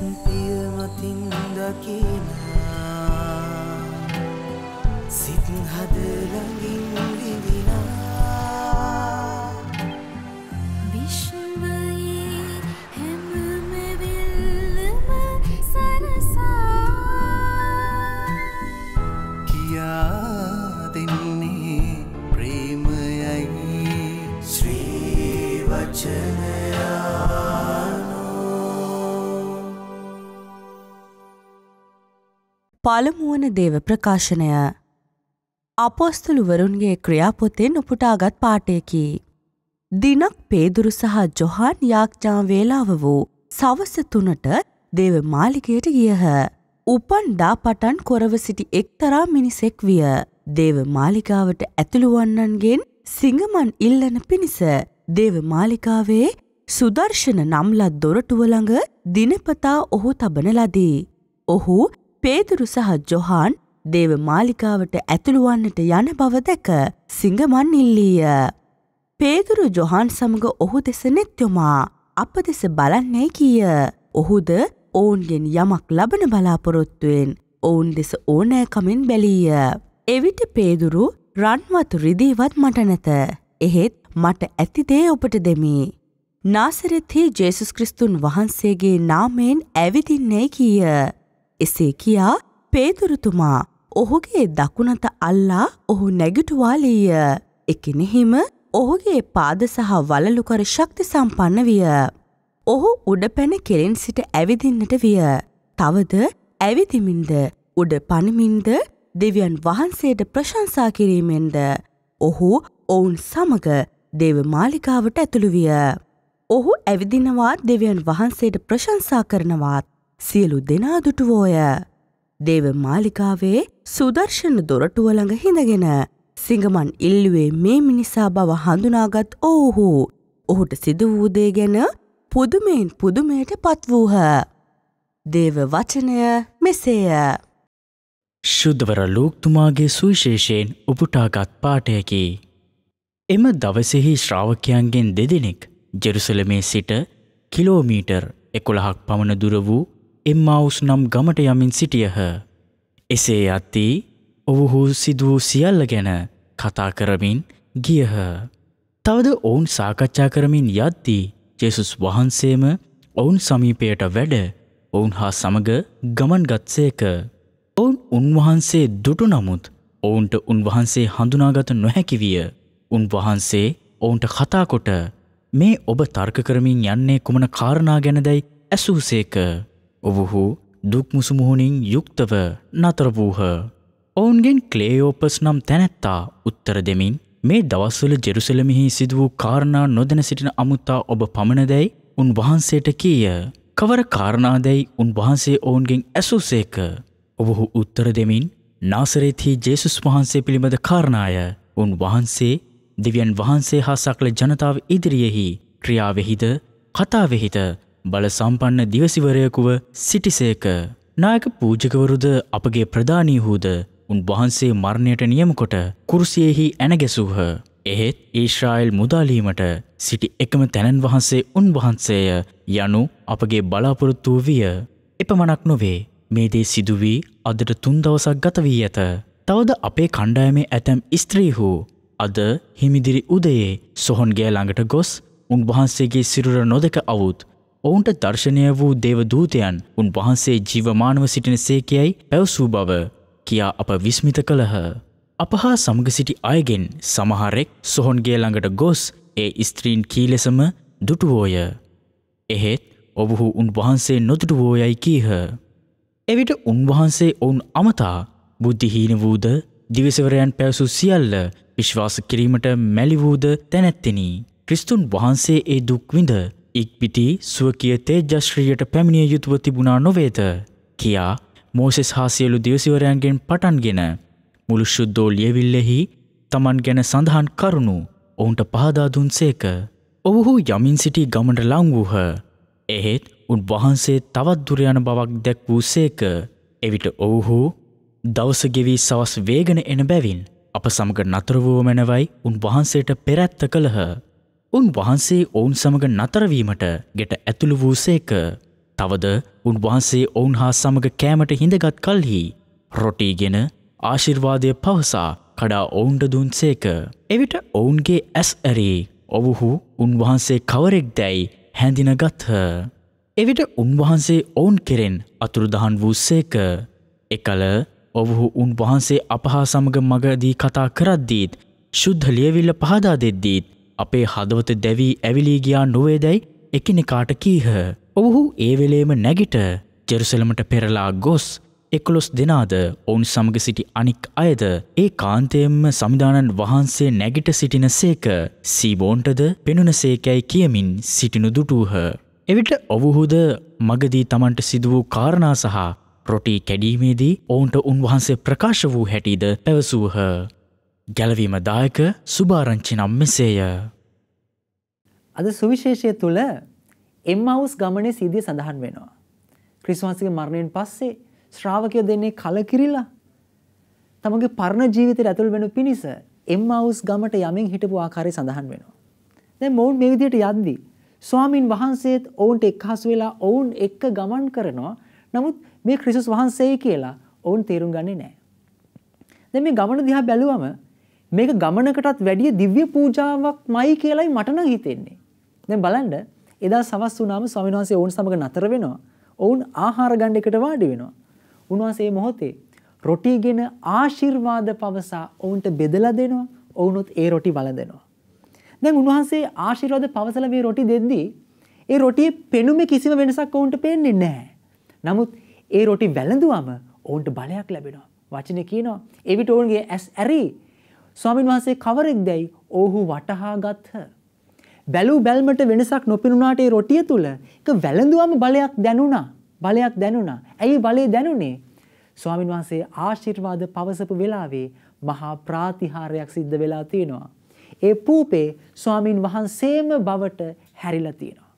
පිය මතින් දකින සිත් හදලඟින් විඳිනා පළමුුවන දේව ප්‍රකාශනය. අපොස්තුළුවරුන්ගේ ක්‍රියාපොතෙන් උපුටාගත් පාටයකි. දිනක් පේදුරු සහ ජොහන් යාඥා වේලාව වූ සවස තුනට දේව මාලිකයට ගියහ. උපන්ඩා පටන් කොරව සිටි එක්තරා මිනිසෙක් විය. දේව මාලිකාවට ඇතුළුවන්නන්ගෙන් සිංහමන් ඉල්ලන පිණිස දේව මාලිකාවේ සුදර්ශන නම්ලත් දොරටුවළඟ දිනපතා ඔහු තබන ලදී. ඔහු පේතුරු සහ ජොහාන් දේව මාලිකාවට ඇතුළුවන්නට යන බව දැක සිංගමන් ඉල්ලීය. පේදුරු ජොහන් සමඟ ඔහු දෙස නෙත්යොමා අප දෙස බලන්නේ කියය. ඔහුද ඔවුන්ගෙන් යමක් ලබන බලාපොරොත්තුවෙන් ඔවුන් දෙස ඕනෑකමින් බැලීය. එවිට පේදුරු රන්වතු රිදීවත් මට නැත. එහෙත් මට ඇතිදේ ඔපට දෙමි. නාසරෙත්හි ජේසුස් ක්‍රිස්තුන් වහන්සේගේ නාමයෙන් ඇවිදින්නේ කියය. එසේ කියා පේතුරුතුමා ඔහුගේ දකුණත අල්ලා ඔහු නැගිටුවාලීය. එකනෙහිම ඔහුගේ පාද සහ වලලුකර ශක්ති සම්පන්න විය. ඔහු උඩ පැන කෙරෙන් සිට ඇවිදින්නට විය. තවද ඇවිදිමින්ද උඩ පණමින්ද දෙවියන් වහන්සේට ප්‍රශංසා කිරීමෙන්ද ඔහු ඔවුන් සමග දේව මාලිකාවට ඇතුළු විය. ඔහු ඇවිදිනවා දෙවියන් වහන්සේට ප්‍රශංසා කරනවාත් සියලු දෙනා දුටුවෝය. දේව මාලිකාවේ සුදර්ශන දොරටුව ළඟ හිඳගෙන සිඟමන් ඉල්ලුවේ මේ මිනිසා බව හඳුනාගත් ඔවුහු ඔහුට සිදු වූ දේ ගැන පුදුමයෙන් පුදුමයට පත් වූහ. දේව වචනය මෙසේය. ශුද්ධවර ලූක්තුමාගේ සුවිශේෂයෙන් උපුටාගත් පාටයකි. එම දවසෙහි ශ්‍රාවකයන්ගෙන් දෙදෙනෙක් ජෙරුසලමේ සිට කිලෝමීටර් එකොළහක් පමණ දුර වූ එම්මාවුස් නම් ගමට යමින් සිටියහ. එසේ අත්දී ඔවුහු සිදුවූ සියල්ල ගැන කතා කරමින් ගියහ. තවද ඔවුන් සාකච්ඡා කරමින් යද්දී ජෙසුස් වහන්සේම ඔවුන් සමීපයට වැඩ ඔවුන් හා සමඟ ගමන් ගත්සේක. ඔවුන් උන්වහන්සේ දුටු නමුත් ඔවුන්ට උන්වහන්සේ හඳුනාගත නොහැකි විය. උන්වහන්සේ ඔවුන්ට කතාකොට මේ ඔබ තර්ක කරමින් යන්නේ කුමන කාරණා ගැනදැයි ඇසූසේක. ඔවුහු දුක්මුසුමුහුණින් යුක්තව නතර වූහ. ඔවුන්ගෙන් ක්ලේයෝපස් නම් තැනැත්තා උත්තර දෙමින් මේ දවස්වල ජෙරුසලමිහි සිදු වූ කාරණා නොදැන සිටින අමුත්තා ඔබ පමණදැයි උන් වහන්සේට කීය. කවර කාරණාදැයි උන් වහන්සේ ඔවුන්ගෙන් ඇසුසේක. ඔවුහු උත්තර දෙමින් නාසරේතිහි ජේසුස් වහන්සේ පිළිබඳ කාරණාය උන් වහන්සේ දෙවියන් වහන්සේ හා සකල ජනතාව ඉදිරියෙහි ක්‍රියාවෙහිද කතාවෙහිද බල සම්පන්න දිවසිවරයකුව සිටිසේක. නායක පූජකවරුද අපගේ ප්‍රධානීහූද උන්වහන්සේ මරණයට නියමකොට කුරුසියෙහි ඇනගැසූහ. එහෙත් ඊශ්‍රායිල් මුදාලීමට සිටි එකම තැනන් වහන්සේ උන්වහන්සේය යනු අපගේ බලාපොරොත්තු විය. එපමණක් නොවේ මේ දේ සිදුවී අදට තුන් දවසක් ගත වී ඇත. තවද අපේ කණ්ඩායමේ ඇතැම් ස්ත්‍රීහු අද හිමිදිරි උදයේ සොහොන්ගේ ළඟට ගොස් උන්වහන්සේගේ සිරුර නොදක අවුත් ඔවුන්ට දර්ශනය වූ දේවදූතයන් උන්වහන්සේ ජීවමානව සිටින සේකයයි පැවසූ බව කියා අප විස්මිත කළහ. අප හා සමග සිටි අයගෙන් සමහරෙක් සොහොන්ගේ ළඟට ගොස් ඒ ස්ත්‍රීන් කීලෙසම දුටුවෝය. එහෙත් ඔබුහු උන්වහන්සේ නොදුටුවෝයයි කීහ. එවිට උන්වහන්සේ ඔවුන් අමතා බුද්ධිහීන වූද දිවිසවරයන් පැවසු සියල්ල විශ්වාස කිරීමට මැලිවූද තැනැත්තෙනී. ක්‍රිස්තුන් වහන්සේ ඒ දුක්විඳ ඉක්බිති සුවකිය තේජශ්‍රීයට පැමිණිය යුතුව තිබුණා නොවේද කියා මෝසෙස් හා සියලු දිවසිවරයන්ගෙන් පටන්ගෙන මුළු ශුද්ධෝ ලියවිල්ලෙහි තමන් ගැන සඳහන් කරුණු ඔවුන්ට පහදා දුන් සේක. ඔවුහු යමින් සිටි ගමට ලංවූහ. එහෙත් උන් වහන්සේ තවත් දුරයන බවක් දැක් වූ සේක. එවිට ඔවුහු දවසගෙවී සවස් වේගෙන එන බැවින් අප සමග නතරවුව මැනවයි උන් වහන්සේට පෙරැත්ත කළහ. උන්වහන්සේ ඔවුන් සමඟ නතරවීමට ගෙට ඇතුළු වූ සේක. තවද උන්වහන්සේ ඔවුන් හා සමඟ කෑමට හිඳගත් කල්හි. රොටීගෙන ආශිර්වාදය පවසා කඩා ඔවුන්ට දුන් සේක. එවිට ඔවුන්ගේ ඇස් ඇරී ඔවුහු උන්වහන්සේ කවරෙක් දැයි හැඳින ගත්හ. එවිට උන්වහන්සේ ඔවුන් කෙරෙන් අතුරුදහන් වූස්සේක. එකල ඔවුහු උන්වහන්සේ අපහා සමග මගදී කතා කරද්දීත් ශුද්ධ ලියවිල්ල පහදා දෙද්දීත් අපේ හදවත දැවී ඇවිලී ගියා නොවේදැයි එකනෙකාට කීහ. ඔවුහු ඒවෙලේම නැගිට ජෙරුසලමට පෙරලා ගොස් එකොළොස් දෙනාද ඔවුන් සමග සිටි අනික් අයද ඒ කාන්තයෙන්ම සමිධානන් වහන්සේ නැගිට සිටින සේක සීබෝන්ටද පෙනුන සේකැයි කියමින් සිටිනු දුටූහ. එවිට ඔවුහුද මගදී තමන්ට සිදු වූ කාරණා සහ රොටී කැඩීමේදී ඔවුන්ට උන්වහන්සේ ප්‍රකාශ වූ හැටිද පැවසූහ. ගැලවීම දායක සුභාරංචි නම් මෙසේය. අද සුවිශේෂය තුළ එම් අවුස් ගමනේ සිදිය සඳහන් වෙනවා. ක්‍රිස්වහන්සගේ මරණයෙන් පස්සේ ශ්‍රාවකය දෙන්නේ කලකිරිලා. තමගේ පරණ ජීවිතයට ඇතුළ වෙන පිණිස එම් අවුස් ගමට යමින් හිටපු ආකාරය සඳහන් වෙනවා. දැ මොවුන් මේ විදියට යද්දී. ස්වාමීන් වහන්සේත් ඔවුන්ට එක්හස් වෙලා ඔවුන් එක්ක ගමන් කරනවා නමුත් මේ ක්‍රිසුස් වහන්සේ කියලා ඔවුන් තේරුම් ගන්නේ නෑ. දැ මේ ගමන දිහා බැලුවම මේක ගමනකටත් වැඩිය දිව්‍ය පූජාවක් මයි කියලයි මටන හිතෙන්නේ. දැ බලන්ඩ එදා සවස් වනාම ස්වාමිවාසේ ඔවුන් සමඟ නතර වෙනවා ඔවුන් ආහාරගණ්ඩ එකට වාඩි වෙනවා. උන්වහන්සේ මොහොතේ රොටිගෙන ආශිර්වාද පවසා ඔවුන්ට බෙදල දෙනවා ඔවුනුත් ඒ රොටි වල දෙනවා. දැන් උන්වහන්සේ ආශිර්වාද පවසල මේ රොටි දෙද්දී ඒ රොටිය පෙනුම කිසිම වෙනසක් ඔවුන්ට පෙන්න්නේ නෑ. නමුත් ඒ රොටි වැලඳුවම ඔවුන්ට බලයක් ලැබෙනවා වචන කියනවා එවිට ඔවුන්ගේ ඇස් ඇරී ස්වාමින් වහන්සේ කවරෙක් දැයි ඔහු වටහා ගත්හ. බැලූ බැල්මට වෙනසක් නොපෙනුනාට ඒ රොටිය තුල එක වැළඳුවම බලයක් දැනුණා. බලයක් දැනුණා. ඇයි බලේ දැනුනේ? ස්වාමින් වහන්සේ ආශිර්වාද පවසපු වෙලාවේ මහා ප්‍රාතිහාරයක් සිද්ධ වෙලා තියෙනවා. ඒ පූපේ ස්වාමින් වහන්සේම බවට හැරිලා තියෙනවා.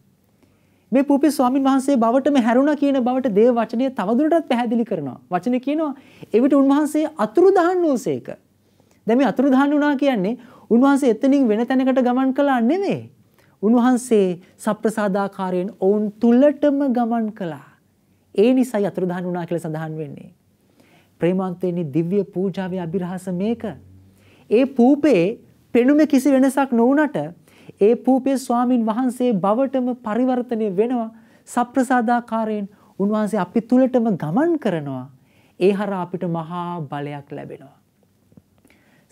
මේ පූපේ ස්වාමින් වහන්සේ බවටම හැරුණා කියන බවට දේව වචනය තවදුරටත් පැහැදිලි කරනවා. වචනේ කියනවා එවිට උන්වහන්සේ අතුරුදහන් වූසේක. දැන් මේ අතුරුදහන් වුණා කියන්නේ උන්වහන්සේ එතනින් වෙන තැනකට ගමන් කළා නෙමෙයි. උන්වහන්සේ සප්‍රසාදාකාරයෙන් ඔවුන් තුලටම ගමන් කළා. ඒ නිසායි අතුරුදහන් වුණා කියලා සඳහන් වෙන්නේ. ප්‍රේමාන්තේනි දිව්‍ය පූජාවේ අභිරහස මේක. ඒ පූපේ පෙනුම කිසි වෙනසක් නොවුනට ඒ පූපේ ස්වාමින් වහන්සේ බවටම පරිවර්තනය වෙනවා සප්‍රසාදාකාරයෙන් උන්වහන්සේ අපි තුලටම ගමන් කරනවා ඒ හරහා අපිට මහා බලයක් ලැබෙනවා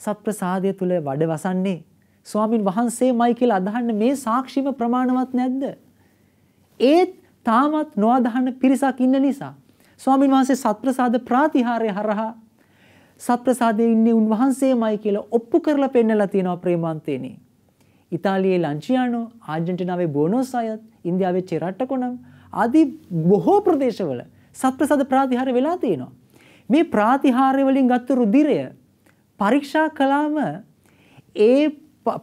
සත්ප්‍රසාදය තුල වඩවසන්නේ ස්වාමින් වහන්සේමයි කියලා අදහන්න මේ සාක්ෂිම ප්‍රමාණවත් නැද්ද? ඒත් තාමත් නොඅදහන පිරිසක් ඉන්න නිසා ස්වාමින් වහන්සේ සත්ප්‍රසාද ප්‍රාතිහාර්ය හරහා සත්ප්‍රසාදයේ ඉන්නේ උන්වහන්සේමයි කියලා ඔප්පු කරලා පෙන්නලා තියෙනවා ප්‍රේමාන්තේනේ. ඉතාලියේ ලන්චියානෝ, ආජන්ටිනාවේ බෝනෝස් අයත්, ඉන්දියාවේ චෙරට්ටකොණම් ආදී බොහෝ ප්‍රදේශවල සත්ප්‍රසාද ප්‍රාතිහාර්ය වෙලා තියෙනවා. මේ ප්‍රාතිහාර්ය වලින් ගත්ත රුධිරය පරීක්ෂා කළාම ඒ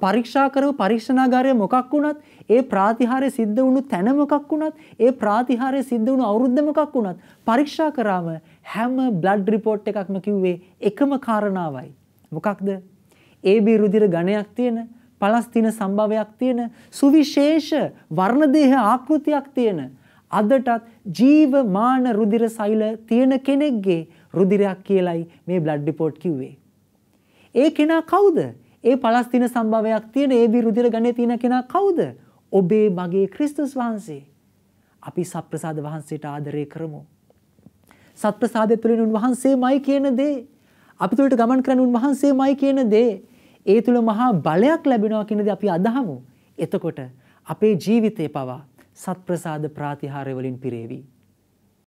පරීක්ෂා කරව පරීක්ෂණාගාරය මොකක් වුණත් ඒ ප්‍රාතිහාරය සිද්ධ වුණු තැන මොකක් වුණත් ඒ ප්‍රාතිහාරය සිද්ධ වුණු අවුරුද්ද මොකක් වුණත් පරීක්ෂා කරාම හැම බ්ලඩ් රිපෝට් එකක්ම කිව්වේ එකම කාරණාවයි. මොකක්ද? AB රුධිර ඝණයක් තියෙන, පලස්තින සම්භවයක් තියෙන, සුවිශේෂ වර්ණදේහ ආකෘතියක් තියෙන, අදටත් ජීවමාන රුධිර සෛල තියෙන කෙනෙක්ගේ රුධිරයක් කියලයි මේ බ්ලඩ් රිපෝට් කිව්වේ. ඒ කෙනා කවුද? ඒ පලස්තින සම්භවයක් තියෙන ඒ විරුදිර ගණේ තියෙන කෙනා කවුද? ඔබේ මගේ ක්‍රිස්තුස් වහන්සේ. අපි සත්ප්‍රසාද වහන්සේට ආදරය කරමු. සත්ප්‍රසාදය තුළින් උන්වහන්සේමයි කියන දේ අපි තුළට ගමන් කරන උන්වහන්සේමයි කියන දේ ඒ තුළ මහා බලයක් ලැබෙනවා කියන දේ අපි අදහමු. එතකොට අපේ ජීවිතේ පවා සත්ප්‍රසාද ප්‍රාතිහාර්ය වලින් පිරේවි.